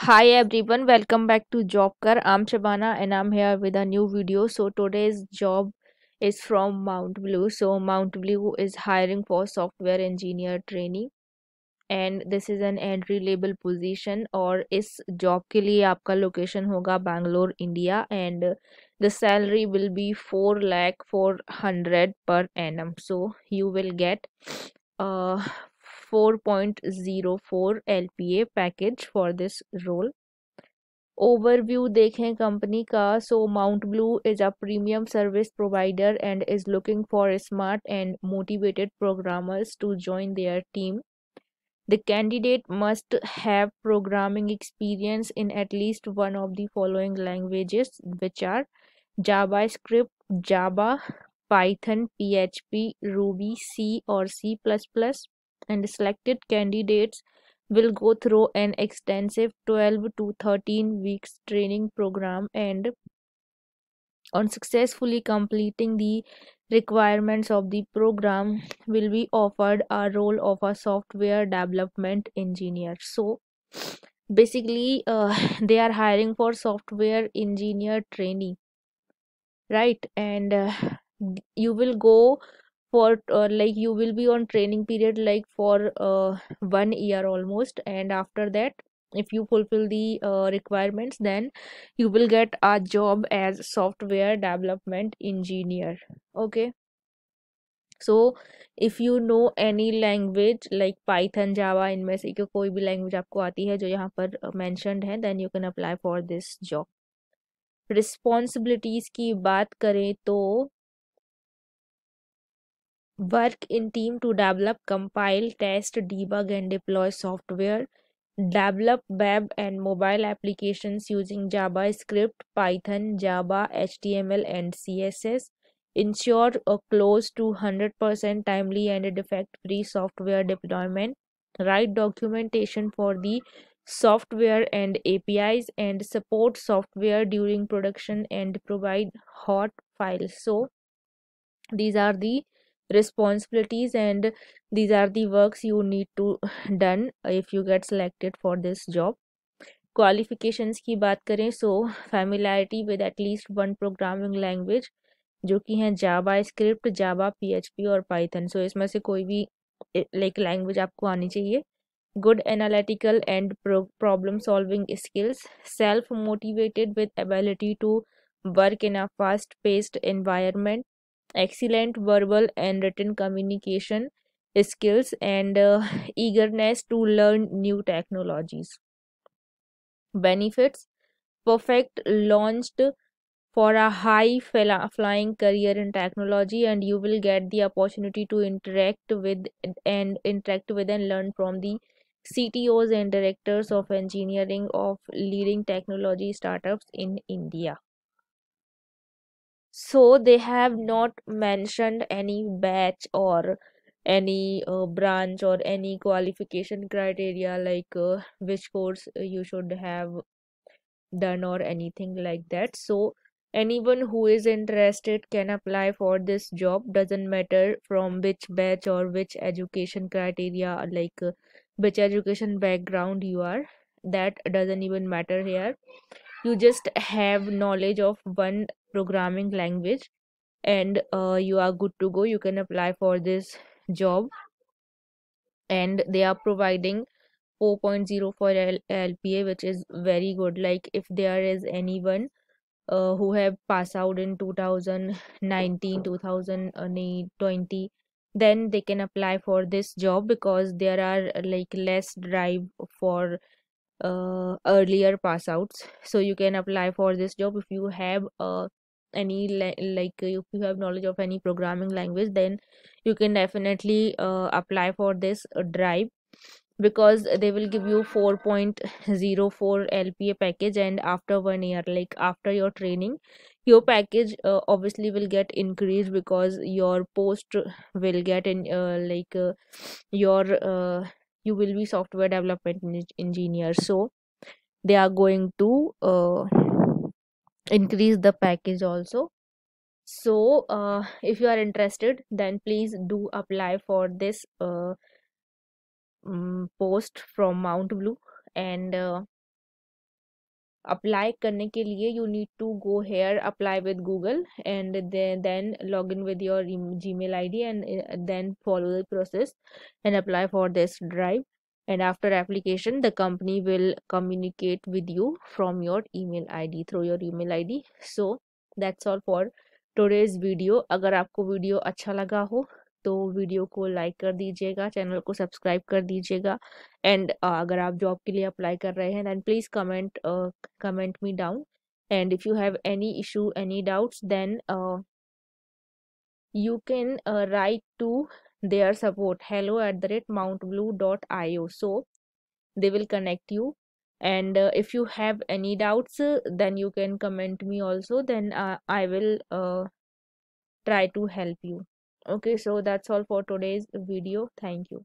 hi everyone welcome back to jobkar i'm shabana and i'm here with a new video so today's job is from mount blue so mount blue is hiring for software engineer trainee and this is an entry level position Or is job के लिए आपका location होगा Bangalore, India, and the salary will be 4 lakh 400 per annum so you will get uh, 4.04 LPA package for this role. Overview देखें company का so Mount Blue is a premium service provider and is looking for smart and motivated programmers to join their team. The candidate must have programming experience in at least one of the following languages which are JavaScript, Java, Python, PHP, Ruby, C or C++ and selected candidates will go through an extensive 12 to 13 weeks training program and on successfully completing the requirements of the program will be offered a role of a software development engineer so basically uh, they are hiring for software engineer training, right and uh, you will go for uh, like you will be on training period like for uh, one year almost and after that if you fulfill the uh, requirements then you will get a job as software development engineer okay so if you know any language like python java in me se koi bhi language aapko aati hai jo yahan par mentioned hai then you can apply for this job responsibilities ki baat kare to work in team to develop, compile, test, debug and deploy software, develop web and mobile applications using JavaScript, Python, Java, HTML and CSS, ensure a close to 100% timely and defect-free software deployment, write documentation for the software and APIs and support software during production and provide hot files. So these are the responsibilities and these are the works you need to done if you get selected for this job qualifications की बात करें so familiarity with at least one programming language जो कि हैं JavaScript Java P और Python so so, इसमें से कोई भी लाइक लैंग्वेज आपको आनी चाहिए good analytical and problem solving skills self motivated with ability to work in a fast paced environment excellent verbal and written communication skills and uh, eagerness to learn new technologies. Benefits Perfect launched for a high flying career in technology and you will get the opportunity to interact with and interact with and learn from the CTOs and directors of engineering of leading technology startups in India so they have not mentioned any batch or any uh, branch or any qualification criteria like uh, which course you should have done or anything like that so anyone who is interested can apply for this job doesn't matter from which batch or which education criteria like uh, which education background you are that doesn't even matter here you just have knowledge of one programming language and uh, you are good to go you can apply for this job and they are providing 4.0 for L- lpa which is very good like if there is anyone uh, who have passed out in 2019 2020 then they can apply for this job because there are like less drive for uh, earlier pass outs so you can apply for this job if you have uh, any like if you have knowledge of any programming language then you can definitely uh, apply for this uh, drive because they will give you 4.04 lpa package and after one year like after your training your package uh, obviously will get increased because your post will get in uh, like uh, your uh, you will be software development engineer so they are going to uh, increase the package also so uh, if you are interested then please do apply for this uh, mm, post from mount blue and uh, apply करने के लिए you need to go here apply with Google and then log in with your Gmail I D and then follow the process and apply for this drive and after application the company will communicate with you from your email I D through your email I D so that's all for today's video अगर आपको video अच्छा लगा हो तो video को like कर दीजिएगा channel को सब्सक्राइब कर दीजिएगा एंड अगर आप जॉब के लिए अप्लाई कर रहे हैं then please comment comment me down and if you have any issue any doubts then you can write to their support hello at the rate Mount Blue dot I O so they will connect you and if you have any doubts then you can comment me also then I will try to help you okay so that's all for today's video thank you